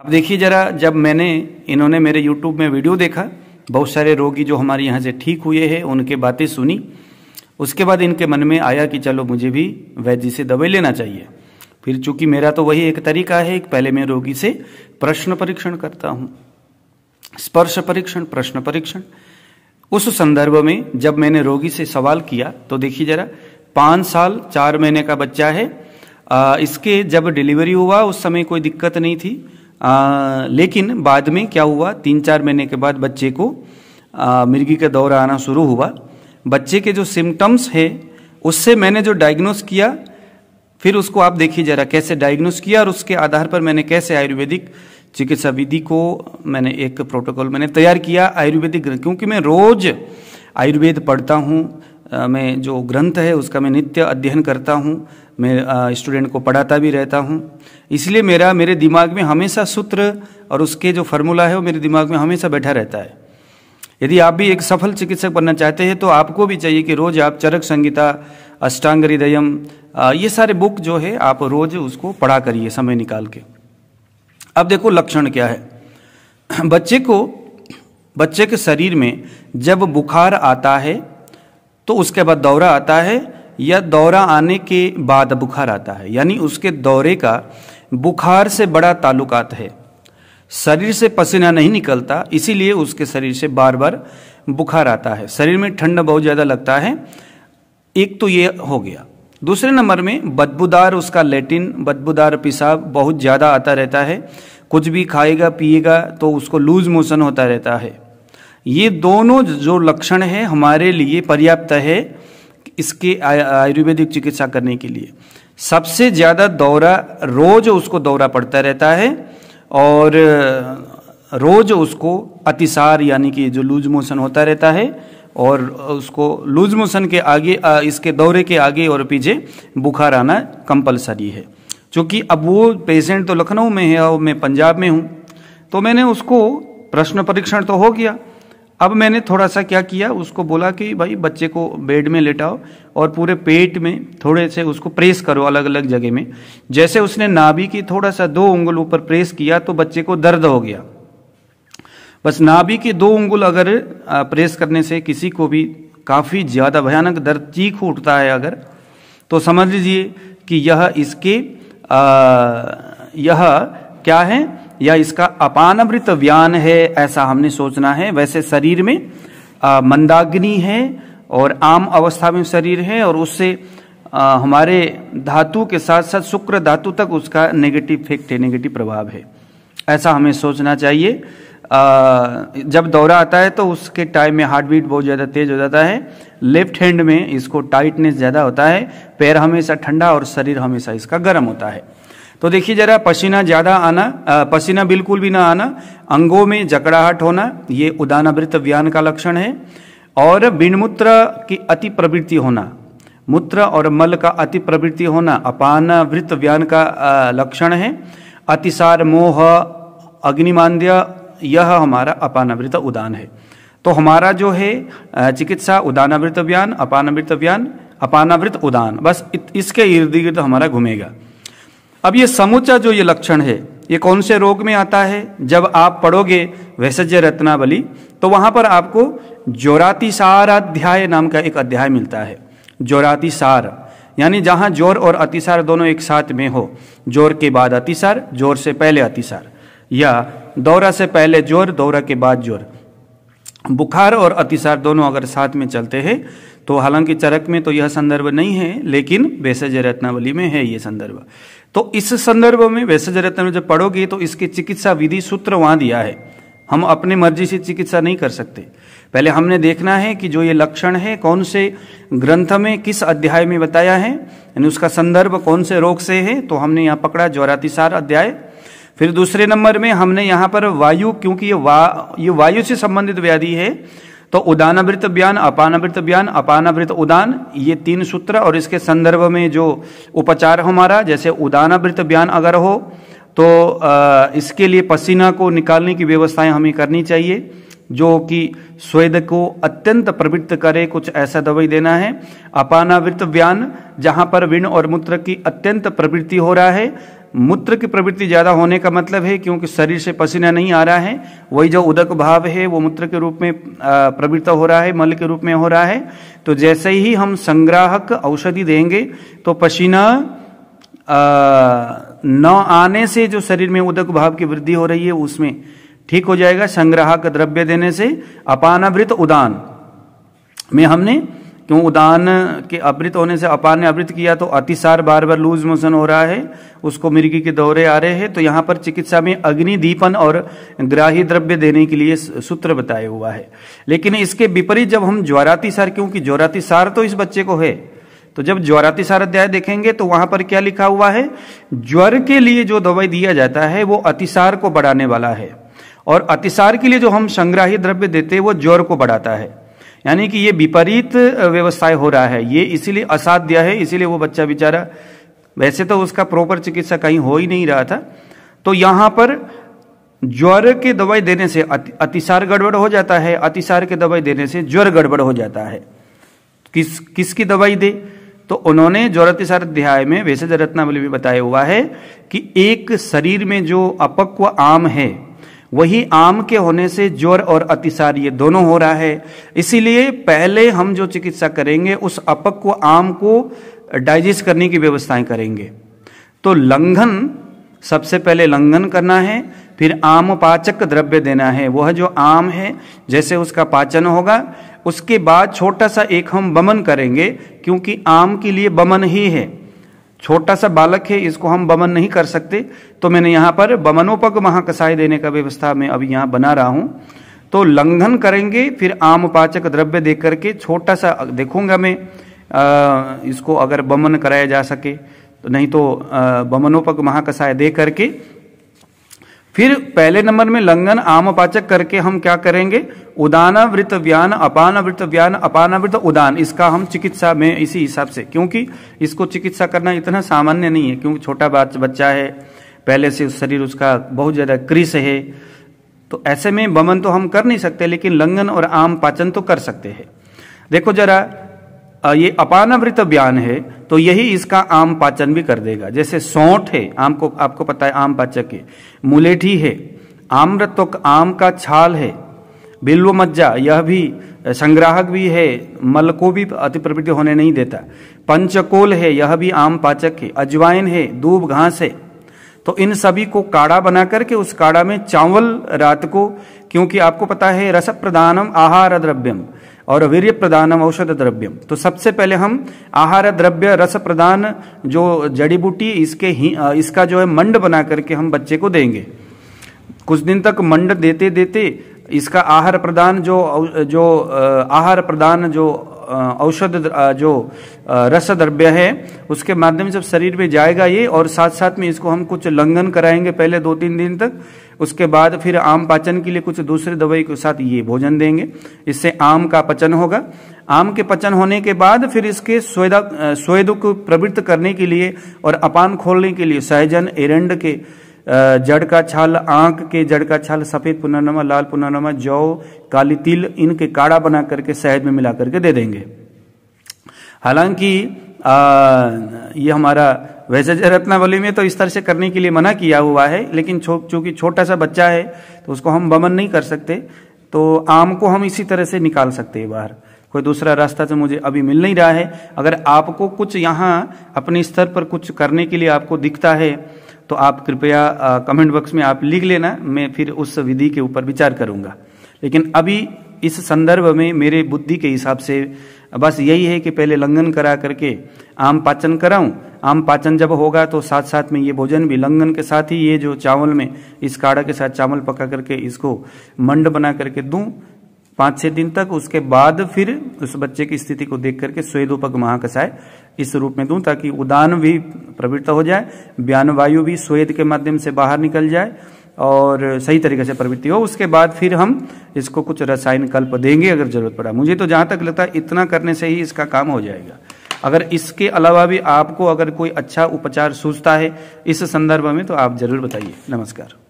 आप देखिए ज़रा जब मैंने इन्होंने मेरे यूट्यूब में वीडियो देखा बहुत सारे रोगी जो हमारे यहाँ से ठीक हुए हैं उनके बातें सुनी उसके बाद इनके मन में आया कि चलो मुझे भी वैद्य से दवाई लेना चाहिए फिर चूंकि मेरा तो वही एक तरीका है पहले मैं रोगी से प्रश्न परीक्षण करता हूँ स्पर्श परीक्षण प्रश्न परीक्षण उस संदर्भ में जब मैंने रोगी से सवाल किया तो देखिए जरा पाँच साल चार महीने का बच्चा है आ, इसके जब डिलीवरी हुआ उस समय कोई दिक्कत नहीं थी आ, लेकिन बाद में क्या हुआ तीन चार महीने के बाद बच्चे को मिर्गी का दौरा आना शुरू हुआ बच्चे के जो सिम्टम्स है उससे मैंने जो डायग्नोस किया फिर उसको आप देखिए जरा कैसे डायग्नोस किया और उसके आधार पर मैंने कैसे आयुर्वेदिक चिकित्सा विधि को मैंने एक प्रोटोकॉल मैंने तैयार किया आयुर्वेदिक क्योंकि मैं रोज़ आयुर्वेद पढ़ता हूँ में जो ग्रंथ है उसका मैं नित्य अध्ययन करता हूँ मैं स्टूडेंट को पढ़ाता भी रहता हूँ इसलिए मेरा मेरे दिमाग में हमेशा सूत्र और उसके जो फार्मूला है वो मेरे दिमाग में हमेशा बैठा रहता है यदि आप भी एक सफल चिकित्सक बनना चाहते हैं तो आपको भी चाहिए कि रोज़ आप चरक संगीता अष्टांग हृदयम ये सारे बुक जो है आप रोज़ उसको पढ़ा करिए समय निकाल के अब देखो लक्षण क्या है बच्चे को बच्चे के शरीर में जब बुखार आता है तो उसके बाद दौरा आता है या दौरा आने के बाद बुखार आता है यानी उसके दौरे का बुखार से बड़ा ताल्लुकात है शरीर से पसीना नहीं निकलता इसीलिए उसके शरीर से बार बार बुखार आता है शरीर में ठंड बहुत ज़्यादा लगता है एक तो ये हो गया दूसरे नंबर में बदबूदार उसका लेटिन बदबूदार पेशाब बहुत ज़्यादा आता रहता है कुछ भी खाएगा पिएगा तो उसको लूज मोशन होता रहता है ये दोनों जो लक्षण है हमारे लिए पर्याप्त है इसके आयुर्वेदिक चिकित्सा करने के लिए सबसे ज़्यादा दौरा रोज उसको दौरा पड़ता रहता है और रोज उसको अतिसार यानी कि जो लूज मोशन होता रहता है और उसको लूज मोशन के आगे इसके दौरे के आगे और पीछे बुखार आना कंपलसरी है क्योंकि अब वो पेशेंट तो लखनऊ में है और मैं पंजाब में हूँ तो मैंने उसको प्रश्न परीक्षण तो हो गया अब मैंने थोड़ा सा क्या किया उसको बोला कि भाई बच्चे को बेड में लेटाओ और पूरे पेट में थोड़े से उसको प्रेस करो अलग अलग जगह में जैसे उसने नाभि की थोड़ा सा दो उंगल ऊपर प्रेस किया तो बच्चे को दर्द हो गया बस नाभि के दो उंगल अगर प्रेस करने से किसी को भी काफ़ी ज़्यादा भयानक दर्द चीख उठता है अगर तो समझ लीजिए कि यह इसके आ, यह क्या है या इसका अपानवृत व्यान है ऐसा हमने सोचना है वैसे शरीर में मंदाग्नि है और आम अवस्था में शरीर है और उससे आ, हमारे धातु के साथ साथ शुक्र धातु तक उसका नेगेटिव इफेक्ट है नेगेटिव प्रभाव है ऐसा हमें सोचना चाहिए आ, जब दौरा आता है तो उसके टाइम में हार्ट बीट बहुत ज़्यादा तेज हो जाता है लेफ्ट हैंड में इसको टाइटनेस ज़्यादा होता है पैर हमेशा ठंडा और शरीर हमेशा इसका गर्म होता है तो देखिए जरा पसीना ज़्यादा आना पसीना बिल्कुल भी ना आना अंगों में जकड़ाहट होना ये उदानावृत व्यान का लक्षण है और बिणमूत्र की अति प्रवृत्ति होना मूत्र और मल का अति प्रवृत्ति होना अपान वृत्त व्यान का लक्षण है अतिसार मोह अग्निमांद्य यह हमारा अपानावृत उदान है तो हमारा जो है चिकित्सा उदानावृत व्यान अपानावृत व्यान अपानावृत उदान बस इसके इर्द गिर्द हमारा घूमेगा अब ये समूचा जो ये लक्षण है ये कौन से रोग में आता है जब आप पढ़ोगे वैसज्य रत्नावली तो वहाँ पर आपको जोराती सार अध्याय नाम का एक अध्याय मिलता है जोराती सार यानी जहाँ जोर और अतिसार दोनों एक साथ में हो जोर के बाद अतिसार जोर से पहले अतिसार या दौरा से पहले जोर दौरा के बाद जोर बुखार और अतिसार दोनों अगर साथ में चलते हैं तो हालांकि चरक में तो यह संदर्भ नहीं है लेकिन वैसज रत्नावली में है ये संदर्भ तो इस संदर्भ में वैसे जरत्न में जब पढ़ोगे तो इसके चिकित्सा विधि सूत्र वहां दिया है हम अपने मर्जी से चिकित्सा नहीं कर सकते पहले हमने देखना है कि जो ये लक्षण है कौन से ग्रंथ में किस अध्याय में बताया है यानी उसका संदर्भ कौन से रोग से है तो हमने यहाँ पकड़ा ज्वरातिसार अध्याय फिर दूसरे नंबर में हमने यहाँ पर वायु क्योंकि ये वा ये वायु से संबंधित व्याधि है तो उदानावृत बयान अपानावृत बयान अपानवृत उदान ये तीन सूत्र और इसके संदर्भ में जो उपचार हमारा जैसे उदानावृत बयान अगर हो तो इसके लिए पसीना को निकालने की व्यवस्थाएं हमें करनी चाहिए जो कि स्वेद को अत्यंत प्रवृत्त करे कुछ ऐसा दवाई देना है अपानावृत व्यान जहाँ पर विण और मूत्र की अत्यंत प्रवृत्ति हो रहा है मूत्र की प्रवृत्ति ज़्यादा होने का मतलब है क्योंकि शरीर से पसीना नहीं आ रहा है वही जो उदक भाव है वो मूत्र के रूप में प्रवृत्त हो रहा है मल के रूप में हो रहा है तो जैसे ही हम संग्राहक औषधि देंगे तो पसीना न आने से जो शरीर में उदक भाव की वृद्धि हो रही है उसमें ठीक हो जाएगा संग्राहक द्रव्य देने से अपानावृत उदान में हमने क्यों उदान के अवृत होने से अपान ने अवृत किया तो अतिसार बार बार लूज मोशन हो रहा है उसको मिर्गी के दौरे आ रहे हैं तो यहाँ पर चिकित्सा में अग्नि दीपन और ग्राही द्रव्य देने के लिए सूत्र बताया हुआ है लेकिन इसके विपरीत जब हम सार क्योंकि सार तो इस बच्चे को है तो जब सार अध्याय देखेंगे तो वहां पर क्या लिखा हुआ है ज्वर के लिए जो दवाई दिया जाता है वो अतिसार को बढ़ाने वाला है और अतिसार के लिए जो हम संग्राही द्रव्य देते हैं वो ज्वर को बढ़ाता है यानी कि ये विपरीत व्यवसाय हो रहा है ये इसीलिए असाध्य है इसीलिए वो बच्चा बेचारा वैसे तो उसका प्रॉपर चिकित्सा कहीं हो ही नहीं रहा था तो यहाँ पर ज्वर के दवाई देने से अतिसार गड़बड़ हो जाता है अतिसार के दवाई देने से ज्वर गड़बड़ हो जाता है किस किसकी दवाई दे तो उन्होंने अतिसार अध्याय में वैसे रत्नावली में बताया हुआ है कि एक शरीर में जो अपक्व आम है वही आम के होने से ज्वर और अतिसार ये दोनों हो रहा है इसीलिए पहले हम जो चिकित्सा करेंगे उस अपक को आम को डाइजेस्ट करने की व्यवस्थाएं करेंगे तो लंघन सबसे पहले लंघन करना है फिर आम पाचक द्रव्य देना है वह जो आम है जैसे उसका पाचन होगा उसके बाद छोटा सा एक हम बमन करेंगे क्योंकि आम के लिए बमन ही है छोटा सा बालक है इसको हम बमन नहीं कर सकते तो मैंने यहाँ पर बमनोपग महाकसाय देने का व्यवस्था मैं अभी यहाँ बना रहा हूँ तो लंघन करेंगे फिर आम पाचक द्रव्य दे करके छोटा सा देखूंगा मैं आ, इसको अगर बमन कराया जा सके तो नहीं तो बमनोपग महाकसाय दे करके फिर पहले नंबर में लंगन आम पाचक करके हम क्या करेंगे उदानावृत व्यान अपानवृत व्यान अपानवृत उदान इसका हम चिकित्सा में इसी हिसाब से क्योंकि इसको चिकित्सा करना इतना सामान्य नहीं है क्योंकि छोटा बच्चा है पहले से उस शरीर उसका बहुत ज़्यादा क्रिस है तो ऐसे में बमन तो हम कर नहीं सकते लेकिन लंगन और आम पाचन तो कर सकते हैं देखो जरा ये अपानवृत व्यान है तो यही इसका आम पाचन भी कर देगा जैसे सौठ है आम को आपको पता है आम पाचक है मुलेठी है आम्रत तो आम का छाल है बिल्व मज्जा यह भी संग्राहक भी है मल को भी अति प्रवृत्ति होने नहीं देता पंचकोल है यह भी आम पाचक है अजवाइन है दूब घास है तो इन सभी को काढ़ा बना करके उस काढ़ा में चावल रात को क्योंकि आपको पता है रस प्रदानम आहार द्रव्यम और वीर्य प्रदानम औषध द्रव्यम तो सबसे पहले हम आहार द्रव्य रस प्रदान जो जड़ी बूटी इसके ही इसका जो है मंड बना करके हम बच्चे को देंगे कुछ दिन तक मंड देते देते इसका आहार प्रदान जो जो आहार प्रदान जो औषध जो रस द्रव्य है उसके माध्यम से शरीर में जाएगा ये और साथ साथ में इसको हम कुछ लंघन कराएंगे पहले दो तीन दिन तक उसके बाद फिर आम पाचन के लिए कुछ दूसरे दवाई के साथ ये भोजन देंगे इससे आम का पचन होगा आम के पचन होने के बाद फिर इसके स्वेदा स्वेद को प्रवृत्त करने के लिए और अपान खोलने के लिए सहजन एरेंड के जड़ का छाल आंख के जड़ का छाल सफ़ेद पुनर्नमा लाल पुनर्नमा जौ काली तिल इनके काढ़ा बना करके शहद में मिला करके दे देंगे हालांकि ये हमारा वैसे रत्नावली में तो इस तरह से करने के लिए मना किया हुआ है लेकिन चूंकि छोटा सा बच्चा है तो उसको हम बमन नहीं कर सकते तो आम को हम इसी तरह से निकाल सकते हैं बाहर कोई दूसरा रास्ता तो मुझे अभी मिल नहीं रहा है अगर आपको कुछ यहाँ अपने स्तर पर कुछ करने के लिए आपको दिखता है तो आप कृपया कमेंट बॉक्स में आप लिख लेना मैं फिर उस विधि के ऊपर विचार करूंगा लेकिन अभी इस संदर्भ में मेरे बुद्धि के हिसाब से बस यही है कि पहले लंगन करा करके आम पाचन कराऊं आम पाचन जब होगा तो साथ साथ में ये भोजन भी लंगन के साथ ही ये जो चावल में इस काढ़ा के साथ चावल पका करके इसको मंड बना करके दू पांच छह दिन तक उसके बाद फिर उस बच्चे की स्थिति को देख करके स्वेदोपक महाकसाय इस रूप में दूं ताकि उदान भी प्रवृत्त हो जाए बयान वायु भी स्वेद के माध्यम से बाहर निकल जाए और सही तरीके से प्रवृत्ति हो उसके बाद फिर हम इसको कुछ रसायन कल्प देंगे अगर जरूरत पड़ा मुझे तो जहाँ तक लगता है इतना करने से ही इसका काम हो जाएगा अगर इसके अलावा भी आपको अगर कोई अच्छा उपचार सूझता है इस संदर्भ में तो आप जरूर बताइए नमस्कार